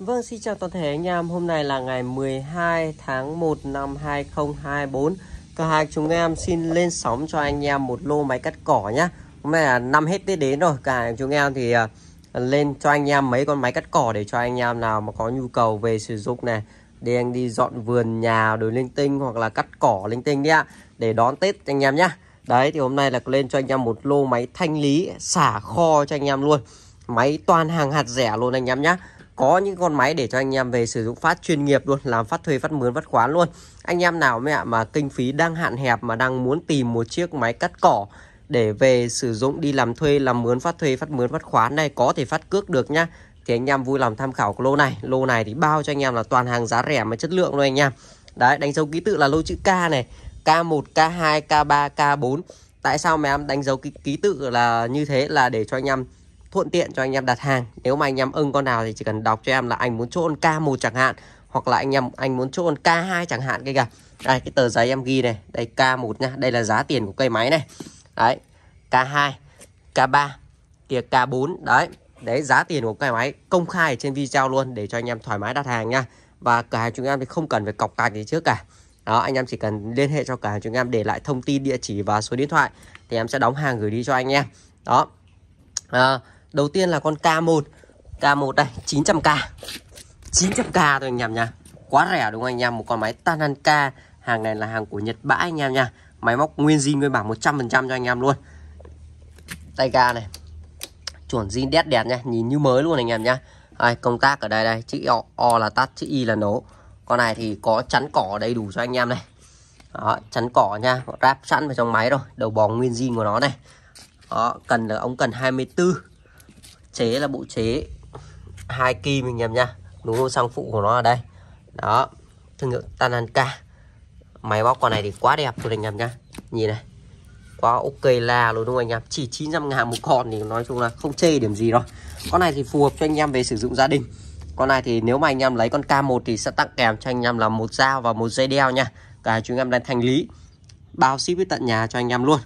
Vâng, xin chào toàn thể anh em. Hôm nay là ngày 12 tháng 1 năm 2024. Cửa hàng chúng em xin lên sóng cho anh em một lô máy cắt cỏ nhá. Hôm nay là năm hết Tết đến rồi. Cửa hàng chúng em thì à, lên cho anh em mấy con máy cắt cỏ để cho anh em nào mà có nhu cầu về sử dụng này. Để anh đi dọn vườn nhà đồi linh tinh hoặc là cắt cỏ linh tinh đi ạ. Để đón Tết anh em nhá. Đấy thì hôm nay là lên cho anh em một lô máy thanh lý xả kho cho anh em luôn. Máy toàn hàng hạt rẻ luôn anh em nhá có những con máy để cho anh em về sử dụng phát chuyên nghiệp luôn làm phát thuê phát mướn phát khoán luôn anh em nào mẹ mà kinh phí đang hạn hẹp mà đang muốn tìm một chiếc máy cắt cỏ để về sử dụng đi làm thuê làm mướn phát thuê phát mướn phát khoán này có thể phát cước được nhá thì anh em vui lòng tham khảo lô này lô này thì bao cho anh em là toàn hàng giá rẻ mà chất lượng luôn anh em đấy đánh dấu ký tự là lô chữ K này K1 K2 K3 K4 tại sao mẹ em đánh dấu ký, ký tự là như thế là để cho anh em thuận tiện cho anh em đặt hàng nếu mà anh em ưng con nào thì chỉ cần đọc cho em là anh muốn chôn K1 chẳng hạn hoặc là anh em anh muốn chôn K2 chẳng hạn cái kìa đây cái tờ giấy em ghi này đây K1 nha đây là giá tiền của cây máy này đấy K2 K3 kia K4 đấy đấy giá tiền của cây máy công khai ở trên video luôn để cho anh em thoải mái đặt hàng nha và cửa hàng chúng em thì không cần phải cọc cạch gì trước cả đó anh em chỉ cần liên hệ cho cửa hàng chúng em để lại thông tin địa chỉ và số điện thoại thì em sẽ đóng hàng gửi đi cho anh em đó à, Đầu tiên là con K1 K1 đây 900k 900k thôi anh em nha Quá rẻ đúng không anh em Một con máy Tananka Hàng này là hàng của Nhật Bãi anh em nha Máy móc nguyên zin nguyên bản 100% cho anh em luôn Tay ga này Chuẩn zin đét đẹp nha Nhìn như mới luôn anh em nha ai Công tác ở đây đây Chữ O, o là tắt Chữ Y là nấu Con này thì có chắn cỏ đầy đủ cho anh em này Đó, Chắn cỏ nha Ráp sẵn vào trong máy rồi Đầu bò nguyên zin của nó này Đó, cần là ống cần 24 chế là bộ chế hai kim mình em nha không sang phụ của nó ở đây đó thương hiệu Tananka máy bóc con này thì quá đẹp luôn anh em nhá nhìn này quá ok là luôn đúng không anh em chỉ 900 ngàn một con thì nói chung là không chê điểm gì đâu con này thì phù hợp cho anh em về sử dụng gia đình con này thì nếu mà anh em lấy con K1 thì sẽ tặng kèm cho anh em là một dao và một dây đeo nha cả chúng em đang thanh lý bao ship đến tận nhà cho anh em luôn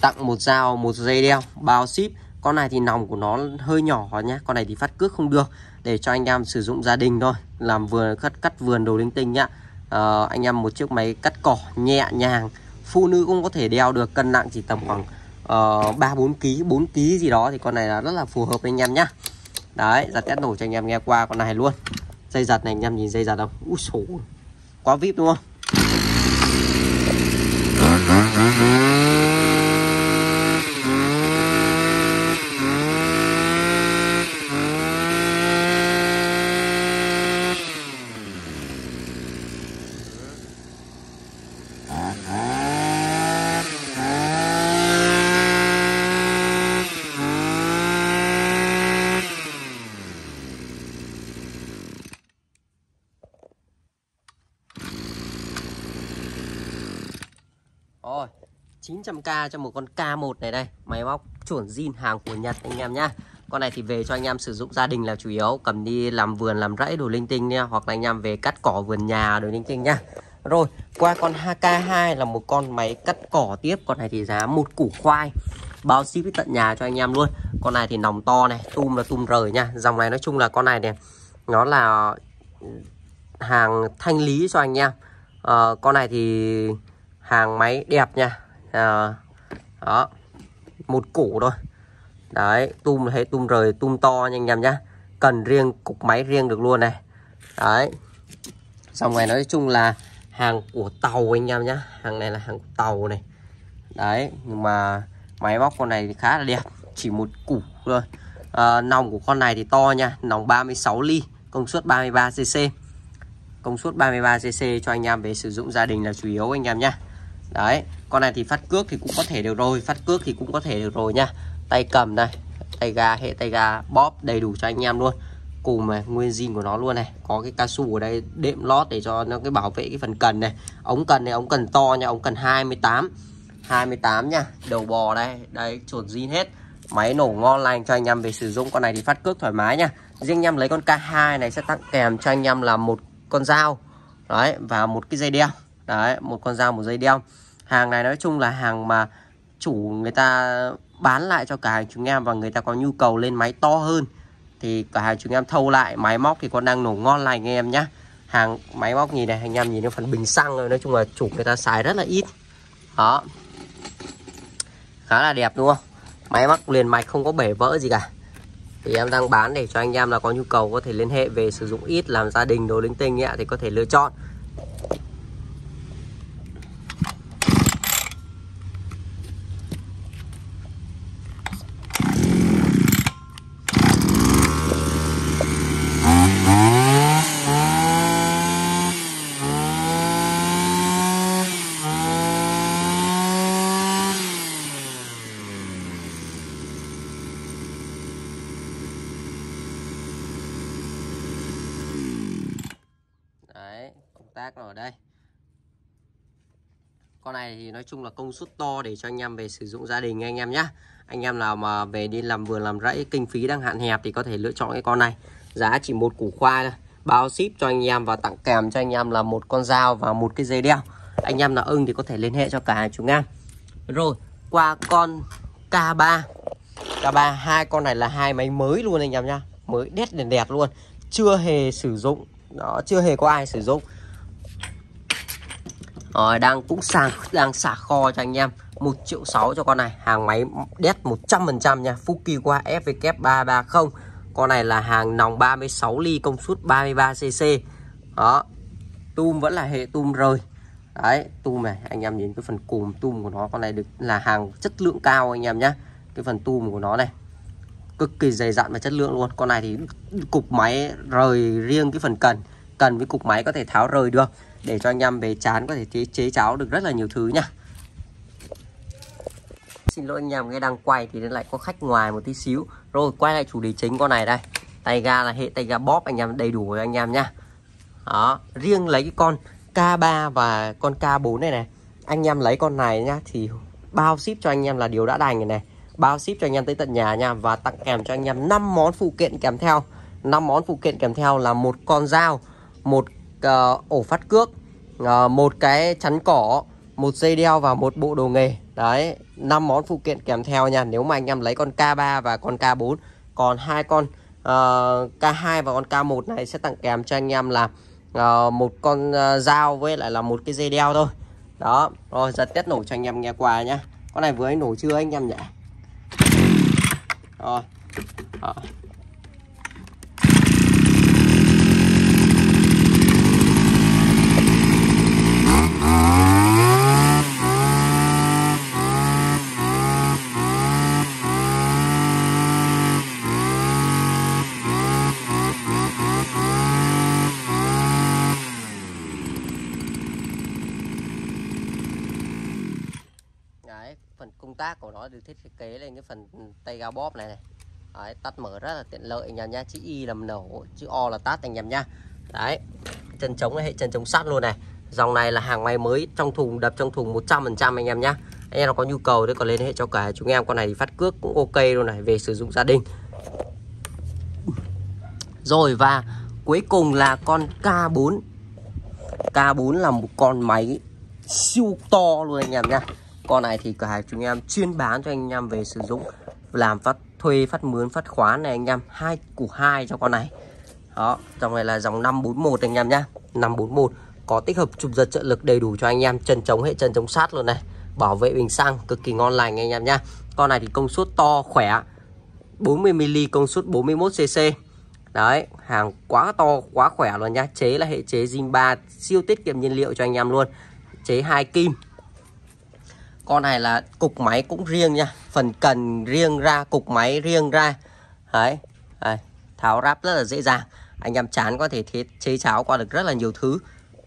tặng một dao một dây đeo bao ship con này thì nòng của nó hơi nhỏ nhá con này thì phát cước không được để cho anh em sử dụng gia đình thôi làm vườn cắt cắt vườn đồ linh tinh nhá à, anh em một chiếc máy cắt cỏ nhẹ nhàng phụ nữ cũng có thể đeo được cân nặng chỉ tầm khoảng ờ, ba bốn kg bốn kg gì đó thì con này là rất là phù hợp với anh em nhá đấy giặt test nổ cho anh em nghe qua con này luôn dây giật này anh em nhìn dây giật không úi sổ quá vip đúng không Rồi, 900k cho một con K1 này đây Máy móc chuẩn zin hàng của Nhật anh em nhá Con này thì về cho anh em sử dụng gia đình là chủ yếu Cầm đi làm vườn, làm rẫy đồ linh tinh nha Hoặc là anh em về cắt cỏ vườn nhà đồ linh tinh nha Rồi, qua con HK2 là một con máy cắt cỏ tiếp Con này thì giá một củ khoai Bao ship tận nhà cho anh em luôn Con này thì nòng to này, tum là tum rời nha Dòng này nói chung là con này này Nó là hàng thanh lý cho anh em à, Con này thì hàng máy đẹp nha à, đó một củ thôi đấy tum thấy tum rời tum to nhanh em nhá cần riêng cục máy riêng được luôn này đấy xong này nói chung là hàng của tàu anh em nhá hàng này là hàng tàu này đấy nhưng mà máy móc con này thì khá là đẹp chỉ một củ thôi à, nòng của con này thì to nha nòng 36 ly công suất 33 cc công suất 33 cc cho anh em về sử dụng gia đình là chủ yếu anh em nhé đấy con này thì phát cước thì cũng có thể được rồi phát cước thì cũng có thể được rồi nha tay cầm này tay ga hệ tay ga bóp đầy đủ cho anh em luôn cùng này, nguyên zin của nó luôn này có cái cao su ở đây đệm lót để cho nó cái bảo vệ cái phần cần này ống cần này ống cần to nha ống cần 28 28 nha đầu bò đây đây chuột zin hết máy nổ ngon lành cho anh em về sử dụng con này thì phát cước thoải mái nha riêng anh em lấy con K2 này sẽ tặng kèm cho anh em là một con dao đấy và một cái dây đeo đấy một con dao một dây đeo hàng này nói chung là hàng mà chủ người ta bán lại cho cả hàng chúng em và người ta có nhu cầu lên máy to hơn thì cả hàng chúng em thâu lại máy móc thì còn đang nổ ngon lành em nhá hàng máy móc nhìn này anh em nhìn cái phần bình xăng rồi nói chung là chủ người ta xài rất là ít đó khá là đẹp đúng không máy móc liền mạch không có bể vỡ gì cả thì em đang bán để cho anh em là có nhu cầu có thể liên hệ về sử dụng ít làm gia đình đồ linh tinh ạ thì có thể lựa chọn tác nó ở đây con này thì nói chung là công suất to để cho anh em về sử dụng gia đình anh em nhé anh em nào mà về đi làm vườn làm rẫy kinh phí đang hạn hẹp thì có thể lựa chọn cái con này giá chỉ một củ khoai bao ship cho anh em và tặng kèm cho anh em là một con dao và một cái dây đeo anh em nào ưng thì có thể liên hệ cho cả chúng em rồi qua con K3 K3 hai con này là hai máy mới luôn anh em nha mới đét đèn đẹp luôn chưa hề sử dụng đó chưa hề có ai sử dụng rồi, ờ, đang cũng sàng đang xả kho cho anh em 1 triệu 6 cho con này hàng máy đét 100% nha Fukiwa FW330 con này là hàng nòng 36 ly công suất 33cc đó tum vẫn là hệ tum rơi đấy tum này anh em nhìn cái phần cùm tum của nó con này được là hàng chất lượng cao anh em nhé cái phần tum của nó này cực kỳ dày dặn và chất lượng luôn con này thì cục máy rời riêng cái phần cần cần với cục máy có thể tháo rời được để cho anh em về chán có thể chế, chế cháo được rất là nhiều thứ nha xin lỗi anh em nghe đang quay thì nó lại có khách ngoài một tí xíu rồi quay lại chủ đề chính con này đây tay ga là hệ tay ga bóp anh em đầy đủ rồi anh em nha đó riêng lấy cái con K3 và con K4 này này anh em lấy con này nhá thì bao ship cho anh em là điều đã đành rồi này bao ship cho anh em tới tận nhà nha và tặng kèm cho anh em 5 món phụ kiện kèm theo 5 món phụ kiện kèm theo là một con dao một uh, ổ phát cước uh, một cái chắn cỏ một dây đeo và một bộ đồ nghề đấy năm món phụ kiện kèm theo nha nếu mà anh em lấy con K3 và con K4 còn hai con uh, ờ, K2 và con K1 này sẽ tặng kèm cho anh em là uh, một con uh, dao với lại là một cái dây đeo thôi đó rồi giật test nổ cho anh em nghe quà nhá con này vừa ấy nổ chưa anh em nhỉ rồi đó. tác của nó được thiết kế lên cái phần tay ga bóp này này đấy, tắt mở rất là tiện lợi anh em nha chữ y là nổ chữ o là tắt anh em nha đấy chân chống hệ chân chống sắt luôn này dòng này là hàng may mới trong thùng đập trong thùng 100% anh em nhá anh em có nhu cầu đấy còn liên hệ cho cả chúng em con này phát cước cũng ok luôn này về sử dụng gia đình rồi và cuối cùng là con K4 K4 là một con máy siêu to luôn anh em nha con này thì cửa hàng chúng em chuyên bán cho anh em về sử dụng làm phát thuê phát mướn phát khóa này anh em hai củ hai cho con này đó dòng này là dòng 541 anh em nhá 541 có tích hợp chụp giật trợ lực đầy đủ cho anh em chân chống hệ chân chống sát luôn này bảo vệ bình xăng cực kỳ ngon lành anh em nhá con này thì công suất to khỏe 40ml công suất 41cc Đấy, hàng quá to, quá khỏe luôn nhá Chế là hệ chế Zin ba siêu tiết kiệm nhiên liệu cho anh em luôn Chế hai kim con này là cục máy cũng riêng nha phần cần riêng ra cục máy riêng ra đấy, đấy. tháo ráp rất là dễ dàng anh em chán có thể thiết chế cháo qua được rất là nhiều thứ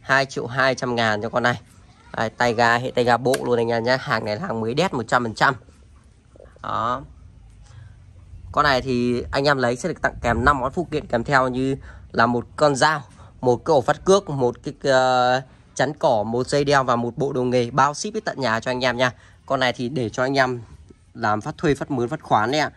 2 triệu 200 ngàn cho con này đấy, tay ga hệ tay ga bộ luôn anh em nhé hàng này là hàng mới đét 100% đó con này thì anh em lấy sẽ được tặng kèm 5 món phụ kiện kèm theo như là một con dao một cái ổ phát cước một cái uh, chắn cỏ một dây đeo và một bộ đồ nghề bao ship đến tận nhà cho anh em nha con này thì để cho anh em làm phát thuê phát mướn phát khoán đấy ạ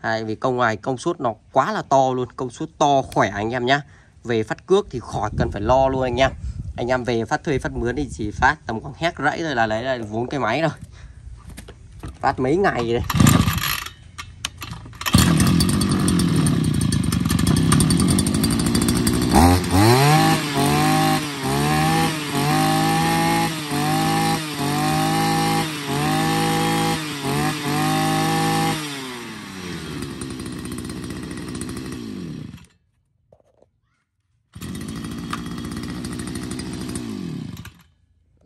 à, vì công ngoài công suất nó quá là to luôn công suất to khỏe anh em nhá về phát cước thì khỏi cần phải lo luôn anh em anh em về phát thuê phát mướn thì chỉ phát tầm khoảng hét rẫy rồi là lấy lại vốn cái máy rồi phát mấy ngày rồi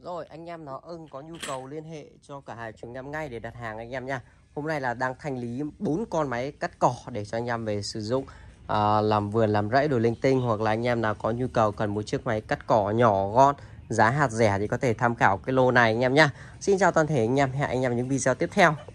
Rồi anh em nó ưng có nhu cầu liên hệ cho cả hai chúng em ngay để đặt hàng anh em nha. Hôm nay là đang thanh lý bốn con máy cắt cỏ để cho anh em về sử dụng à, làm vườn làm rẫy đồ linh tinh hoặc là anh em nào có nhu cầu cần một chiếc máy cắt cỏ nhỏ gọn giá hạt rẻ thì có thể tham khảo cái lô này anh em nha. Xin chào toàn thể anh em hẹn anh em những video tiếp theo.